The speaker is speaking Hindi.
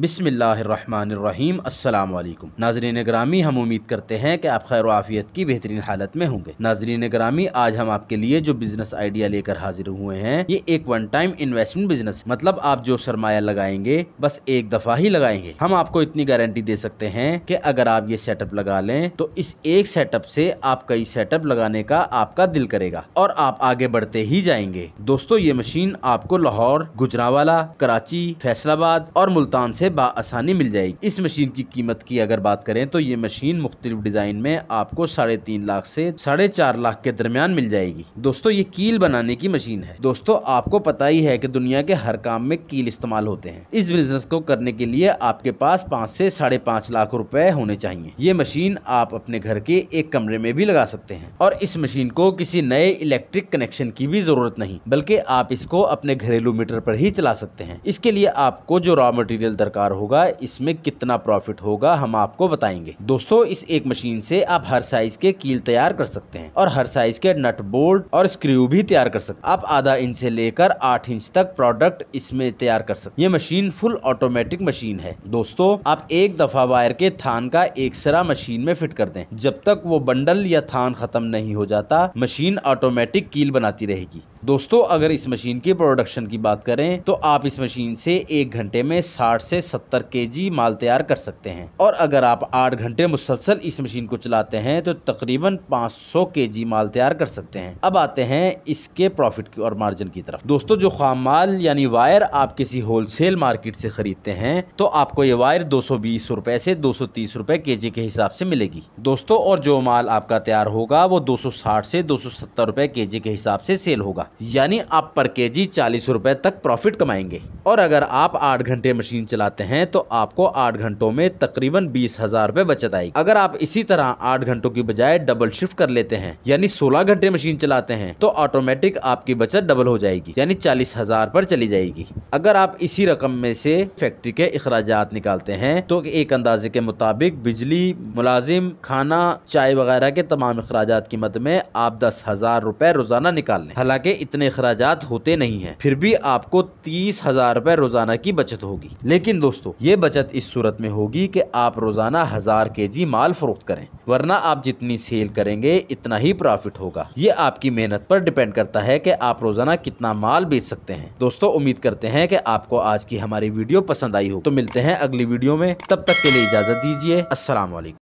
बिसमीम अल्लाम नाजरीन ग्रामी हम उम्मीद करते हैं कि आप खैर आफियत की बेहतरीन हालत में होंगे नाजरीन ग्रामी आज हम आपके लिए जो बिजनेस आइडिया लेकर हाजिर हुए हैं ये एक वन टाइम इन्वेस्टमेंट बिजनेस मतलब आप जो सरमाया लगाएंगे बस एक दफा ही लगाएंगे हम आपको इतनी गारंटी दे सकते हैं की अगर आप ये सेटअप लगा लें तो इस एक सेटअप से आप कई सेटअप लगाने का आपका दिल करेगा और आप आगे बढ़ते ही जाएंगे दोस्तों ये मशीन आपको लाहौर गुजरावाला कराची फैसलाबाद और मुल्तान ऐसी से बासानी मिल जाएगी इस मशीन की कीमत की अगर बात करें तो ये मशीन मुख्तलिफ डिज़ाइन में आपको साढ़े तीन लाख से साढ़े चार लाख के दरमियान मिल जाएगी दोस्तों ये कील बनाने की मशीन है दोस्तों आपको पता ही है की दुनिया के हर काम में कील इस्तेमाल होते हैं इस बिजनेस को करने के लिए आपके पास पाँच से साढ़े पाँच लाख रुपए होने चाहिए ये मशीन आप अपने घर के एक कमरे में भी लगा सकते हैं और इस मशीन को किसी नए इलेक्ट्रिक कनेक्शन की भी जरूरत नहीं बल्कि आप इसको अपने घरेलू मीटर पर ही चला सकते हैं इसके लिए आपको जो रॉ मटेरियल दरकार प्रकार होगा इसमें कितना प्रॉफिट होगा हम आपको बताएंगे दोस्तों इस एक मशीन से आप हर साइज के कील तैयार कर सकते हैं और हर साइज के नट बोल्ट और स्क्रू भी तैयार कर सकते आप आधा इंच से लेकर आठ इंच तक प्रोडक्ट इसमें तैयार कर सकते ये मशीन फुल ऑटोमेटिक मशीन है दोस्तों आप एक दफा वायर के थान का एक सरा मशीन में फिट कर दे जब तक वो बंडल या थान खत्म नहीं हो जाता मशीन ऑटोमेटिक कील बनाती रहेगी दोस्तों अगर इस मशीन की प्रोडक्शन की बात करें तो आप इस मशीन से एक घंटे में 60 से 70 केजी माल तैयार कर सकते हैं और अगर आप 8 घंटे मुसलसल इस मशीन को चलाते हैं तो तकरीबन 500 केजी माल तैयार कर सकते हैं अब आते हैं इसके प्रॉफिट और मार्जिन की तरफ दोस्तों जो खाम माल यानी वायर आप किसी होलसेल मार्केट से खरीदते हैं तो आपको ये वायर दो सौ बीस से दो सौ तीस के जी के हिसाब से मिलेगी दोस्तों और जो माल आपका तैयार होगा वो दो सौ साठ से दो सौ सत्तर के जी के हिसाब से सेल होगा होगा यानी आप पर के जी चालीस रूपए तक प्रॉफिट कमाएंगे और अगर आप आठ घंटे मशीन चलाते हैं तो आपको आठ घंटों में तकरीबन बीस हजार रूपए बचत आएगी अगर आप इसी तरह आठ घंटों की बजाय डबल शिफ्ट कर लेते हैं यानी सोलह घंटे मशीन चलाते हैं तो ऑटोमेटिक आपकी बचत डबल हो जाएगी यानी चालीस हजार पर चली जाएगी अगर आप इसी रकम में से फैक्ट्री के अखराज निकालते हैं तो एक अंदाजे के मुताबिक बिजली मुलाजिम खाना चाय वगैरह के तमाम अखराज की मद में आप दस हजार रुपए रोजाना निकाल लें हालांकि इतने अखराज होते नहीं है फिर भी आपको तीस हजार रूपए रोजाना की बचत होगी लेकिन दोस्तों ये बचत इस सूरत में होगी कि आप रोजाना हजार के जी माल फरोख्त करें वरना आप जितनी सेल करेंगे इतना ही प्रॉफिट होगा ये आपकी मेहनत पर डिपेंड करता है कि आप रोजाना कितना माल बेच सकते हैं दोस्तों उम्मीद करते हैं कि आपको आज की हमारी वीडियो पसंद आई हो तो मिलते हैं अगली वीडियो में तब तक के लिए इजाजत दीजिए असल